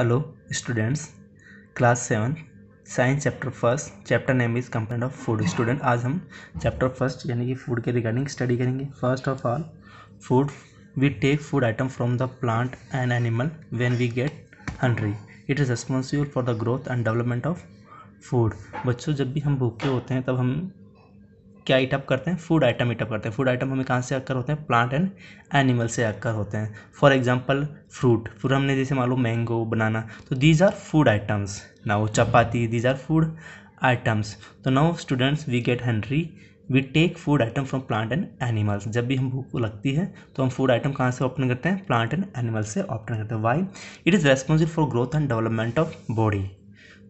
hello students class seven science chapter first chapter name is component of food student आज हम chapter first यानी कि food के regarding study करेंगे first of all food we take food item from the plant and animal when we get hungry it is responsible for the growth and development of food बच्चों जब भी हम भूखे होते हैं तब हम क्या ईटअप करते हैं फूड आइटम ईटअप करते हैं फूड आइटम हमें कहाँ से आकर होते हैं प्लांट एंड एनिमल से आकर होते हैं फॉर एग्जाम्पल फ्रूट फिर हमने जैसे मान लो मैंगो बनाना तो दीज आर फूड आइटम्स वो chapati these are food items तो now students we get hungry we take food item from plant and animals जब भी हम भूख लगती है तो हम फूड आइटम कहाँ से ऑप्टन करते हैं प्लांट एंड एनिमल से ऑप्टन करते हैं why it is responsible for growth and development of body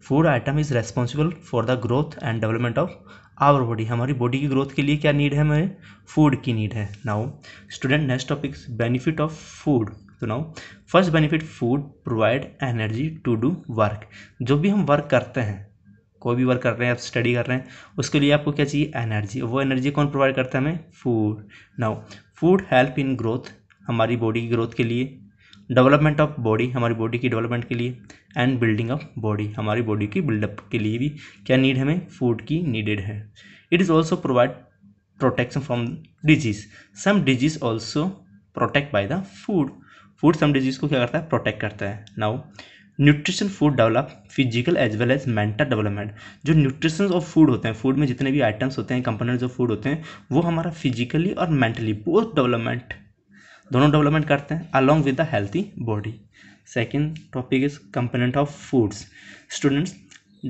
food item is responsible for the growth and development of our body हमारी बॉडी की ग्रोथ के लिए क्या नीड है हमें फूड की नीड है now student next topic benefit of food तो now first benefit food provide energy to do work जो भी हम वर्क करते हैं कोई भी वर्क कर रहे हैं आप स्टडी कर रहे हैं उसके लिए आपको क्या चाहिए एनर्जी वो एनर्जी कौन प्रोवाइड करता है हमें food now food help in growth हमारी बॉडी की ग्रोथ के लिए डेवलपमेंट ऑफ बॉडी हमारी बॉडी की डेवलपमेंट के लिए एंड बिल्डिंग ऑफ बॉडी हमारी बॉडी की बिल्डअप के लिए भी क्या नीड हमें फूड की नीडेड है it is also provide protection from disease some disease also protect by the food food some disease को क्या करता है प्रोटेक्ट करता है now nutrition food develop physical as well as mental development जो न्यूट्रिशन ऑफ फूड होते हैं food में जितने भी आइटम्स होते हैं कंपोनेंट्स ऑफ फूड होते हैं वो हमारा फिजिकली और मेंटली बोथ डेवलपमेंट दोनों डेवलपमेंट करते हैं along with the healthy body second topic is component of foods students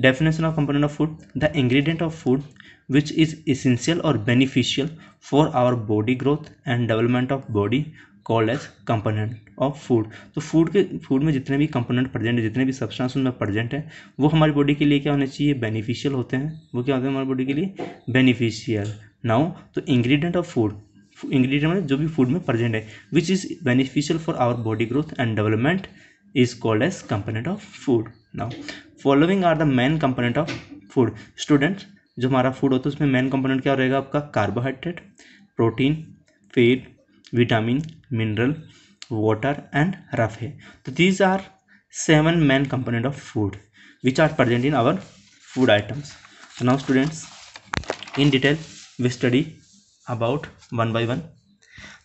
definition of component of food the ingredient of food which is essential और beneficial for our body growth and development of body called as component of food तो food के food में जितने भी component present है जितने भी substance उनमें प्रेजेंट है वो हमारी बॉडी के लिए क्या होने चाहिए बेनिफिशियल होते हैं वो क्या होते हैं हमारी बॉडी के लिए बेनिफिशियल नाउ तो इंग्रेडिएंट ऑफ फूड इंग्रेडिएंट में जो भी फूड में प्रेजेंट है which is beneficial for our body growth and development is called as component of food now following are the main component of food student जो हमारा food होता है उसमें मेन कंपोनेंट क्या रहेगा आपका carbohydrate protein fat vitamin mineral water and rough है तो these are seven main component of food which are present in our food items now students in detail we study about one by one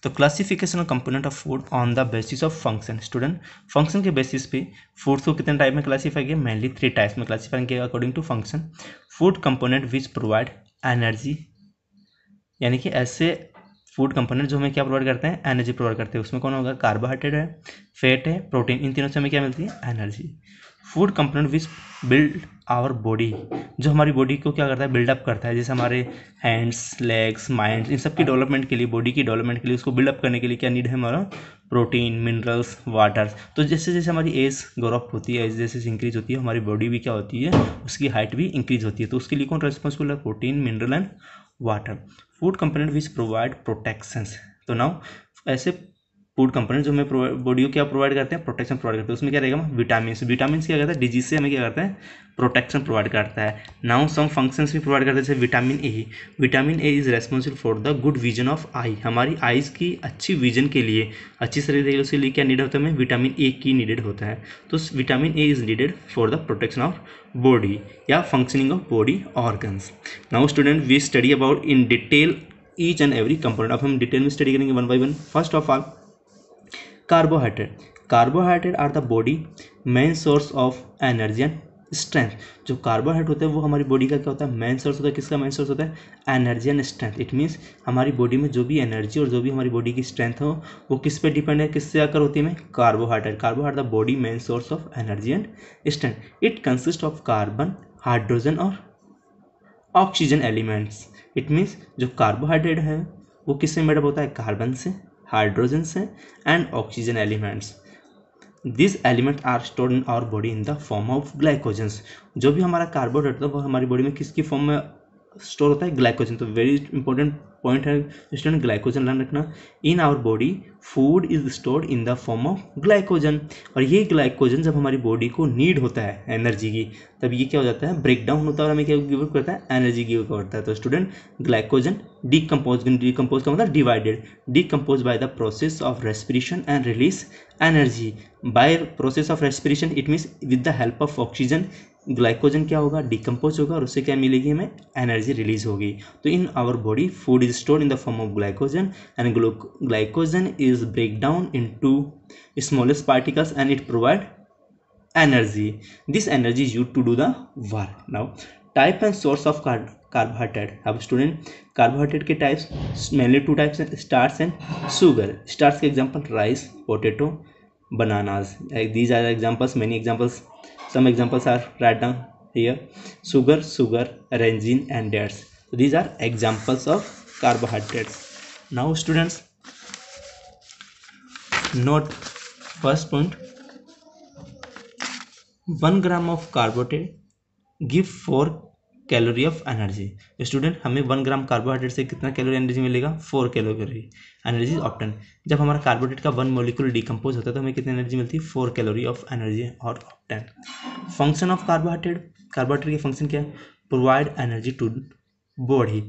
तो classification component of food on the basis of function student function के basis पे foods को कितने type में classify किया mainly three types में classify किया according to function food component which provide energy यानी कि ऐसे फूड कंपोनेंट जो हमें क्या प्रोवाइड करते हैं एनर्जी प्रोवाइड करते हैं उसमें कौन होगा कार्बोहाइड्रेट है फैट है प्रोटीन इन तीनों से हमें क्या मिलती है energy food component which build our body जो हमारी बॉडी को क्या करता है बिल्डअप करता है जैसे हमारे हैंड्स लेग्स माइंड इन सब की डेवलपमेंट के लिए बॉडी की डेवलपमेंट के लिए उसको बिल्डअप करने के लिए क्या नीड है हमारा प्रोटीन मिनरल्स वाटर तो जैसे जैसे हमारी एज ग्रोअप होती है एज जैसे इंक्रीज होती है हमारी बॉडी भी क्या होती है उसकी हाइट भी इंक्रीज होती है तो उसके लिए कौन रेस्पॉन्सिबल है protein mineral and water food component which provide protections तो नाउ ऐसे फूड कंपोनेंट जो हमें बॉडी को क्या प्रोवाइड करते हैं प्रोटेक्शन प्रोवाइड करते हैं उसमें क्या रहेगा विटामिन विटामिन क्या करता है डिजीज से हमें क्या करता है प्रोटेक्शन प्रोवाइड करता है नाउ सम फंक्शंस भी प्रोवाइड करते हैं जैसे vitamin A vitamin A is responsible for the good vision of eye हमारी आईज की अच्छी विजन के लिए अच्छी शरीर उसके लिए क्या नीडेड होता है हमें विटामिन ए की नीडेड होता है तो vitamin A is needed for the protection of body या functioning of body organs now student we study about in detail each and every component अब हम डिटेल में स्टडी करेंगे one by one first of all carbohydrate carbohydrate are the body main source of energy and strength जो carbohydrate होता है वो हमारी body का क्या होता है मेन सोर्स होता है किसका मेन सोर्स होता है energy and strength it means हमारी बॉडी में जो भी एनर्जी और जो भी हमारी बॉडी की स्ट्रेंथ हो वो किस पे डिपेंड है किससे आकर होती है carbohydrate carbohydrate the body main source of energy and strength it consist of carbon hydrogen और ऑक्सीजन एलिमेंट्स इट मीन्स जो कार्बोहाइड्रेट है वो किससे मेडअप होता है कार्बन से हाइड्रोजन्स हैं and oxygen elements this element are stored in our body in the form of glycogens जो भी हमारा कार्बोहाइड्रेट था वो हमारी बॉडी में किसकी फॉर्म में स्टोर होता है ग्लाइकोजन तो वेरी इंपॉर्टेंट पॉइंट है स्टूडेंट ग्लाइकोजन ध्यान रखना in our body food is stored in the form of glycogen और ये ग्लाइकोजन जब हमारी बॉडी को नीड होता है एनर्जी की तब ये क्या हो जाता है ब्रेक डाउन होता है और हमें क्या गिव करता है एनर्जी गिव करता है तो स्टूडेंट ग्लाइकोजन डिकम्पोज डीकम्पोज का मतलब divided decompose by the process of respiration and release energy by process of respiration it means with the help of oxygen glycogen क्या होगा डिकम्पोज होगा और उससे क्या मिलेगी हमें एनर्जी रिलीज होगी तो in our body food is store in the form of glycogen and glycogen is break down in to smallest particles and it provide energy this energy use to do the work now type and source of carbohydrate अब student carbohydrate के types mainly two types हैं starch and sugar starch के example rice potato bananas these are examples many examples some examples are write down here sugar sugar arangine and dates so these are examples of carbohydrates now students note first point 1 gram of carbohydrate give 4 calorie of energy student हमें one gram carbohydrate से कितना calorie energy मिलेगा four calorie energy obtain जब हमारा carbohydrate का one molecule decompose होता है तो हमें कितनी एनर्जी मिलती है फोर कैलोरी ऑफ एनर्जी और obtain function of carbohydrate carbohydrate का फंक्शन क्या है provide energy to body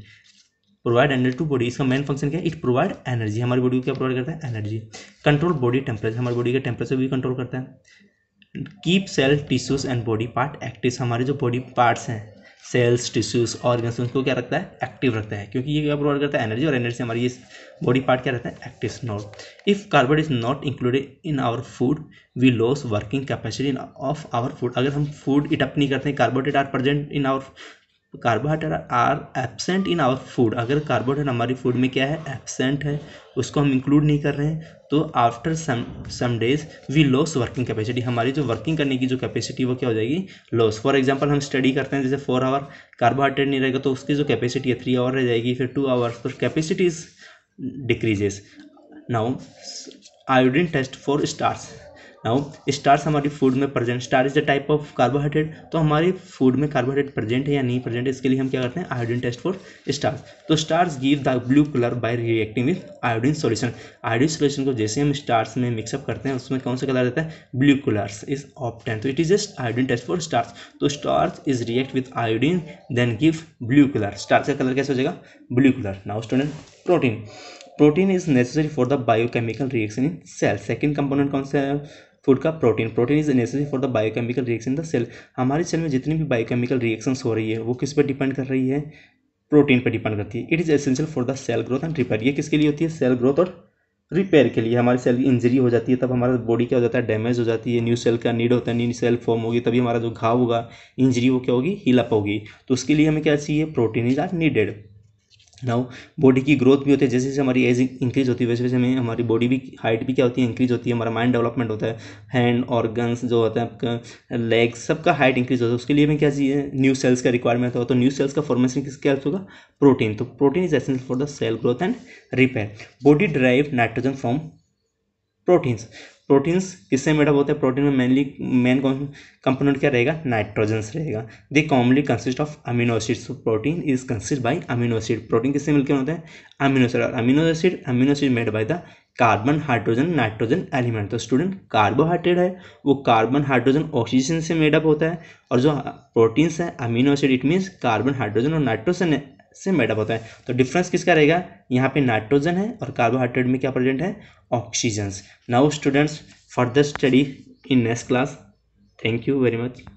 provide energy to body इसका मेन फंक्शन क्या है इट प्रोवाइड एनर्जी हमारी बॉडी को क्या प्रोवाइड करता है एनर्जी कंट्रोल बॉडी टेम्परेचर हमारी बॉडी का टेम्परेचर भी कंट्रोल करता है keep cell tissues and body part active हमारे जो बॉडी पार्ट्स हैं सेल्स टिश्यूज ऑर्गन को क्या रखता है एक्टिव रखता है क्योंकि ये क्या प्रोवाइड करता है एनर्जी और एनर्जी हमारी इस बॉडी पार्ट क्या रहता है active not if carbon is not included in our food we lose working capacity of our food अगर हम फूड इटअप नहीं करते हैं carbohydrate are present in our carbohydrate are absent in our food अगर carbohydrate हमारी food में क्या है एबसेंट है उसको हम इंक्लूड नहीं कर रहे हैं तो after some some days we lose working capacity हमारी जो वर्किंग करने की जो कैपेसिटी वो क्या हो जाएगी लॉस फॉर एग्जांपल हम स्टडी करते हैं जैसे फोर आवर कार्बोहाइड्रेट नहीं रहेगा तो उसकी जो कैपेसिटी है थ्री आवर रह जाएगी फिर टू आवर्स तो capacities decreases now iodine test for starch now starch हमारी फूड में present starch is the type of carbohydrate तो हमारे फूड में कार्बोहाइड्रेट प्रेजेंट है या नहीं प्रेजेंट है इसके लिए हम क्या करते हैं आयोडीन टेस्ट फॉर स्टार्स तो starch give the blue colour by reacting with iodine solution iodine solution को जैसे हम स्टार्स में मिक्सअप करते हैं उसमें कौन सा कलर रहता है blue colours is obtain so it is just iodine test for starch तो starch is react with iodine then give blue colour starch का कलर कैसे हो जाएगा blue colour now student protein protein is necessary for the biochemical reaction in cell second component कौन सा है food का protein protein is necessary for the biochemical reaction the cell हमारे cell में जितनी भी बायोकेमिकल रिएक्शंस हो रही है वो किस पर डिपेंड कर रही है प्रोटीन पर डिपेंड करती है it is essential for the cell growth and repair ये किसके लिए होती है सेल ग्रोथ और रिपेयर के लिए हमारी सेल की इंजरी हो जाती है तब हमारा बॉडी क्या हो जाता है डैमेज हो जाती है न्यू सेल का नीड होता है न्यू सेल फॉर्म होगी तभी हमारा जो घाव होगा इंजरी वो क्या होगी हिलअप होगी तो उसके लिए हमें क्या चाहिए protein is are needed now body की ग्रोथ भी होती है जैसे जैसे हमारी एज इंक्रीज होती है वैसे वैसे हमें हमारी बॉडी भी हाइट भी क्या होती है इंक्रीज होती है हमारा माइंड डेवलपमेंट होता है हैंड ऑर्गन्स जो होता है आपका लेग्स सबका हाइट इंक्रीज होता है उसके लिए हमें क्या चाहिए न्यू सेल्स का रिक्वायरमेंट होता है तो न्यू सेल्स का फॉर्मेशन किसके हेल्प होगा प्रोटीन तो protein is essential for the cell growth and repair body drive nitrogen form proteins proteins किससे मेडअप होते हैं प्रोटीन में मेनली मेन कंपोनेंट क्या रहेगा नाइट्रोजन्स रहेगा they commonly consist of amino acid so protein is consist by amino acid protein किससे मिलकर होते हैं अमीनो एसिड और amino acid amino acid made by the carbon hydrogen nitrogen element तो student carbohydrate है वो कार्बन हाइड्रोजन ऑक्सीजन से made up होता है और जो प्रोटीन्स है amino acid it means carbon hydrogen और नाइट्रोजन से मेडअप होता है तो डिफरेंस किसका रहेगा यहाँ पे नाइट्रोजन है और कार्बोहाइड्रेट में क्या प्रेजेंट है oxygen now students further study in next class thank you very much